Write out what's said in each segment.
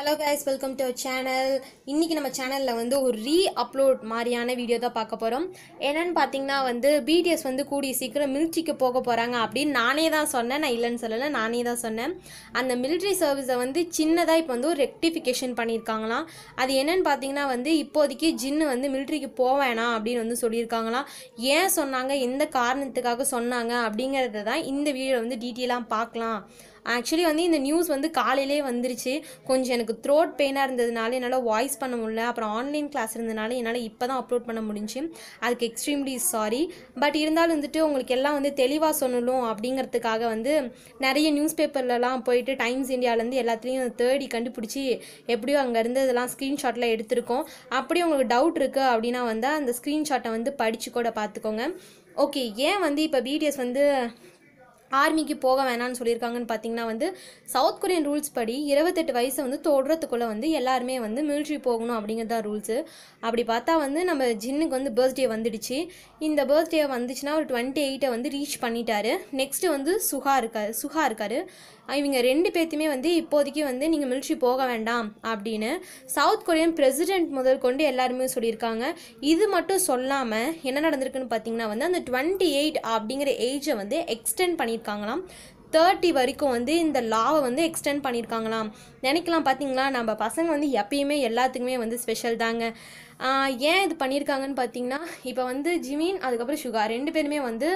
hello guys welcome to channel இன்றைக்கி நம்ம சேனலில் வந்து ஒரு ரீ அப்லோட் மாதிரியான வீடியோ தான் பார்க்க போகிறோம் என்னென்னு பார்த்தீங்கன்னா வந்து பிடிஎஸ் வந்து கூடிய சீக்கிரம் மிலிட்ரிக்கு போக போகிறாங்க அப்படின்னு நானே தான் சொன்னேன் நான் இல்லைன்னு சொல்லலை நானே தான் சொன்னேன் அந்த மிலிட்ரி சர்வீஸை வந்து சின்னதாக இப்போ வந்து ஒரு ரெக்டிஃபிகேஷன் பண்ணியிருக்காங்களாம் அது என்னென்னு பார்த்தீங்கன்னா வந்து இப்போதைக்கு ஜின்னு வந்து மிலிட்ரிக்கு போவேணாம் அப்படின்னு வந்து சொல்லியிருக்காங்களாம் ஏன் சொன்னாங்க எந்த காரணத்துக்காக சொன்னாங்க அப்படிங்கிறத தான் இந்த வீடியோவில் வந்து டீட்டெயிலாக பார்க்கலாம் ஆக்சுவலி வந்து இந்த நியூஸ் வந்து காலையிலே வந்துருச்சு கொஞ்சம் எனக்கு த்ரோட் பெயினாக இருந்ததுனால என்னால் வாய்ஸ் பண்ண முடியல அப்புறம் ஆன்லைன் கிளாஸ் இருந்ததுனால என்னால் இப்போ தான் அப்லோட் பண்ண முடிஞ்சு அதுக்கு எக்ஸ்ட்ரீம்லி சாரி பட் இருந்தாலும் வந்துட்டு உங்களுக்கு எல்லாம் வந்து தெளிவாக சொல்லணும் அப்படிங்கிறதுக்காக வந்து நிறைய நியூஸ் பேப்பர்லலாம் போயிட்டு டைம்ஸ் இந்தியாவிலேருந்து எல்லாத்துலேயும் தேடி e கண்டுபிடிச்சி எப்படியோ அங்கே இருந்ததெல்லாம் ஸ்க்ரீன்ஷாட்டில் எடுத்திருக்கோம் அப்படியே உங்களுக்கு டவுட் இருக்குது அப்படின்னா வந்து அந்த ஸ்க்ரீன்ஷாட்டை வந்து படித்து கூட பார்த்துக்கோங்க ஓகே ஏன் வந்து இப்போ பிடிஎஸ் வந்து ஆர்மிக்கு போக வேணாம்னு சொல்லியிருக்காங்கன்னு பார்த்தீங்கன்னா வந்து சவுத் கொரியன் ரூல்ஸ் படி இருபத்தெட்டு வயசை வந்து தொடுறதுக்குள்ளே வந்து எல்லாருமே வந்து மிலிட்ரி போகணும் அப்படிங்கிறது தான் ரூல்ஸு அப்படி பார்த்தா வந்து நம்ம ஜின்னுக்கு வந்து பர்த்டே வந்துடுச்சு இந்த பர்த்டே வந்துச்சுன்னா ஒரு டுவெண்ட்டி எயிட்டை வந்து ரீச் பண்ணிட்டாரு நெக்ஸ்ட்டு வந்து சுகா இருக்கார் சுகா இருக்கார் இவங்க ரெண்டு பேர்த்தையுமே வந்து இப்போதைக்கு வந்து நீங்கள் மிலிட்ரி போக வேண்டாம் அப்படின்னு சவுத் கொரியன் பிரசிடென்ட் முதல் கொண்டு எல்லாருமே சொல்லியிருக்காங்க இது மட்டும் சொல்லாமல் என்ன நடந்திருக்குன்னு பார்த்தீங்கன்னா வந்து அந்த டுவெண்ட்டி எயிட் அப்படிங்கிற ஏஜை வந்து எக்ஸ்டெண்ட் பண்ணி பண்ணியிருக்காங்களாம் தேர்ட்டி வரைக்கும் வந்து இந்த லாவை வந்து எக்ஸ்டெண்ட் பண்ணியிருக்காங்களாம் நினைக்கலாம் பார்த்தீங்களா நம்ம பசங்க வந்து எப்பயுமே எல்லாத்துக்குமே வந்து ஸ்பெஷல் தாங்க ஏன் இது பண்ணியிருக்காங்கன்னு பார்த்தீங்கன்னா இப்போ வந்து ஜிமின் அதுக்கப்புறம் சுகா ரெண்டு பேருமே வந்து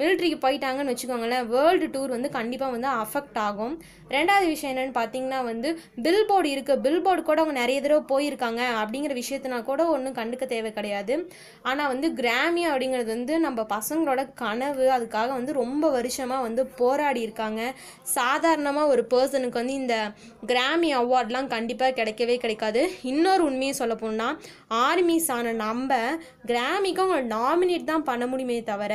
மிலிட்ரிக்கு போயிட்டாங்கன்னு வச்சுக்கோங்களேன் வேர்ல்டு டூர் வந்து கண்டிப்பாக வந்து அஃபெக்ட் ஆகும் ரெண்டாவது விஷயம் என்னென்னு பார்த்தீங்கன்னா வந்து பில் போர்டு இருக்குது பில் போர்டு கூட அவங்க நிறைய தடவை போயிருக்காங்க அப்படிங்கிற விஷயத்தினா கூட ஒன்றும் கண்டுக்க தேவை கிடையாது ஆனால் வந்து கிராமி அப்படிங்கிறது வந்து நம்ம பசங்களோட கனவு அதுக்காக வந்து ரொம்ப வருஷமாக வந்து போராடி இருக்காங்க சாதாரணமாக ஒரு பர்சனுக்கு வந்து இந்த கிராமி அவார்ட்லாம் கண்டிப்பாக கிடைக்கவே கிடைக்காது இன்னொரு உண்மையை சொல்ல போனால் ஆர்மிஸான ஆன நம்ம கிராமிக்கும் அவங்கள நாமினேட் தான் பண்ண முடியுமே தவிர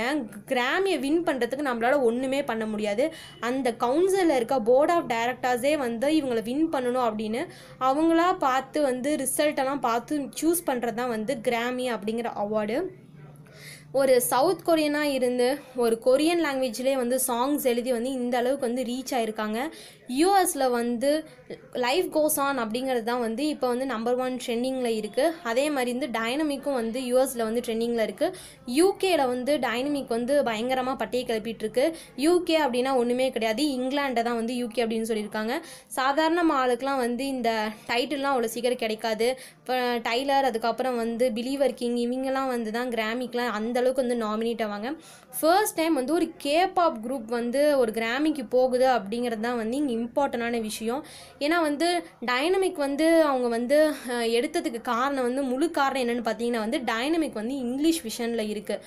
கிராமியை வின் பண்ணுறதுக்கு நம்மளால் ஒன்றுமே பண்ண முடியாது அந்த கவுன்சிலில் இருக்க போர்ட் ஆஃப் டைரக்டர்ஸே வந்து இவங்களை வின் பண்ணணும் அப்படின்னு அவங்களா பார்த்து வந்து ரிசல்ட்டெல்லாம் பார்த்து சூஸ் பண்ணுறது தான் வந்து கிராமி அப்படிங்கிற அவார்டு ஒரு சவுத் கொரியனாக இருந்து ஒரு கொரியன் லாங்குவேஜ்லேயே வந்து சாங்ஸ் எழுதி வந்து இந்த அளவுக்கு வந்து ரீச் ஆகிருக்காங்க யூஎஸில் வந்து லைஃப் கோஸ் ஆன் அப்படிங்கிறது தான் வந்து இப்போ வந்து நம்பர் ஒன் ட்ரெண்டிங்கில் இருக்குது அதே மாதிரி வந்து டைனமிக்கும் வந்து யூஎஸில் வந்து ட்ரெண்டிங்கில் இருக்குது யூகேயில் வந்து டைனமிக் வந்து பயங்கரமாக பட்டியை கிளப்பிட்டுருக்கு யூகே அப்படின்னா ஒன்றுமே கிடையாது இங்கிலாண்டை தான் வந்து யூகே அப்படின்னு சொல்லியிருக்காங்க சாதாரண ஆளுக்கெலாம் வந்து இந்த டைட்டில்லாம் அவ்வளோ சீக்கிரம் கிடைக்காது இப்போ டைலர் அதுக்கப்புறம் வந்து பிலீவர் கிங் இவங்கெல்லாம் வந்து தான் கிராமிக்கெலாம் அந்த அளவுக்கு வந்து நாமினேட் ஆவாங்க ஃபர்ஸ்ட் டைம் வந்து ஒரு கேபாப் குரூப் வந்து ஒரு கிராமிக்கு போகுது அப்படிங்கிறது தான் வந்து இங்கே இம்பார்ட்டண்டான விஷயம் ஏன்னா வந்து டைனமிக் வந்து அவங்க வந்து எடுத்ததுக்கு காரணம் வந்து முழு காரணம் என்னென்னு பார்த்தீங்கன்னா வந்து டைனமிக் வந்து இங்கிலீஷ் விஷனில் இருக்குது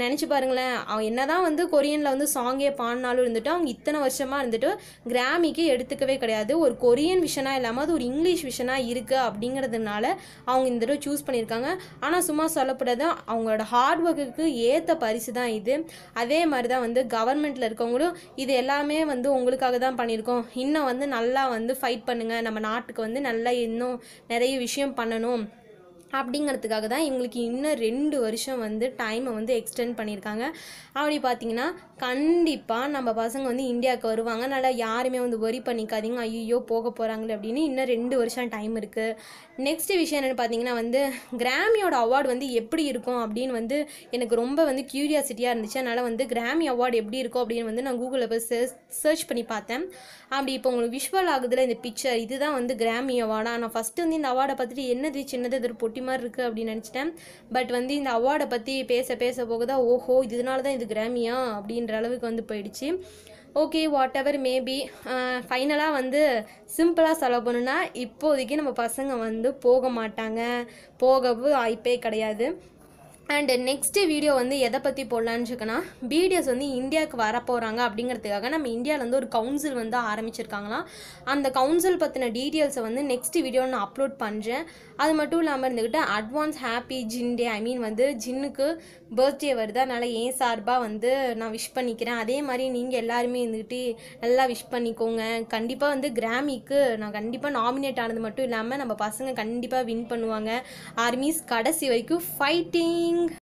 நினச்சி பாருங்களேன் அவன் என்ன தான் வந்து கொரியனில் வந்து சாங்கே பாடினாலும் இருந்துட்டு அவங்க இத்தனை வருஷமாக இருந்துட்டு கிராமிக்கு எடுத்துக்கவே கிடையாது ஒரு கொரியன் விஷனாக இல்லாமல் அது ஒரு இங்கிலீஷ் விஷனாக இருக்குது அப்படிங்கிறதுனால அவங்க இந்த தடவை சூஸ் பண்ணியிருக்காங்க ஆனால் சும்மா சொல்லப்படாது அவங்களோட ஹார்ட் ஒர்க்குக்கு ஏற்ற பரிசு தான் இது அதே மாதிரி தான் வந்து கவர்மெண்ட்டில் இருக்கவங்களும் இது எல்லாமே வந்து உங்களுக்காக தான் பண்ணியிருக்கோம் இன்னும் வந்து நல்லா வந்து ஃபைட் பண்ணுங்கள் நம்ம நாட்டுக்கு வந்து நல்லா இன்னும் நிறைய விஷயம் பண்ணணும் அப்படிங்கிறதுக்காக தான் இவங்களுக்கு இன்னும் ரெண்டு வருஷம் வந்து டைமை வந்து எக்ஸ்டெண்ட் பண்ணியிருக்காங்க அப்படி பார்த்தீங்கன்னா கண்டிப்பாக நம்ம பசங்க வந்து இந்தியாவுக்கு வருவாங்க அதனால் யாருமே வந்து ஒரி பண்ணிக்காதீங்க ஐயோ போக போகிறாங்களே அப்படின்னு இன்னும் ரெண்டு வருஷம் டைம் இருக்குது நெக்ஸ்ட் விஷயம் என்னென்னு பார்த்தீங்கன்னா வந்து கிராமியோட அவார்டு வந்து எப்படி இருக்கும் அப்படின்னு வந்து எனக்கு ரொம்ப வந்து க்யூரியாசிட்டியாக இருந்துச்சு அதனால் வந்து கிராமி அவார்டு எப்படி இருக்கும் அப்படின்னு வந்து நான் கூகுளில் போய் சர்ச் பண்ணி பார்த்தேன் அப்படி இப்போ உங்களுக்கு விஷுவல் ஆகுதுல இந்த பிக்சர் இதுதான் வந்து கிராமி அவார்டாக நான் ஃபஸ்ட்டு வந்து இந்த அவார்டை பார்த்துட்டு என்னது சின்னது எதிர்ப்பு போட்டி மாதிரி இருக்குது அப்படின்னு நினச்சிட்டேன் பட் வந்து இந்த அவார்டை பற்றி பேச பேச போகுதா ஓஹோ இதனால தான் இது கிராமியா அப்படின்ற அளவுக்கு வந்து போயிடுச்சு ஓகே வாட் எவர் மேபி ஃபைனலாக வந்து சிம்பிளாக சொல்ல போகணுன்னா இப்போதைக்கு நம்ம பசங்க வந்து போக மாட்டாங்க போகவும் வாய்ப்பே கிடையாது அண்டு நெக்ஸ்ட்டு வீடியோ வந்து எதை பற்றி போடலான்னு இருக்குன்னா பிடிஎஸ் வந்து இந்தியாவுக்கு வரப்போகிறாங்க அப்படிங்கிறதுக்காக நம்ம இந்தியாவிலேருந்து ஒரு கவுன்சில் வந்து ஆரம்பிச்சிருக்காங்களாம் அந்த கவுன்சில் பற்றின டீட்டெயில்ஸை வந்து நெக்ஸ்ட் வீடியோ நான் அப்லோட் பண்ணுறேன் அது மட்டும் இல்லாமல் இருந்துக்கிட்டு அட்வான்ஸ் ஹாப்பி ஜின் டே ஐ மீன் வந்து ஜின்னுக்கு பர்த்டே வருது அதனால் ஏன் சார்பாக வந்து நான் விஷ் பண்ணிக்கிறேன் அதே மாதிரி நீங்கள் எல்லாருமே இருந்துக்கிட்டு நல்லா விஷ் பண்ணிக்கோங்க கண்டிப்பாக வந்து கிராமிக்கு நான் கண்டிப்பாக நாமினேட் ஆனது மட்டும் இல்லாமல் நம்ம பசங்க கண்டிப்பாக வின் பண்ணுவாங்க ஆர்மிஸ் கடைசி வரைக்கும் ஃபைட்டிங்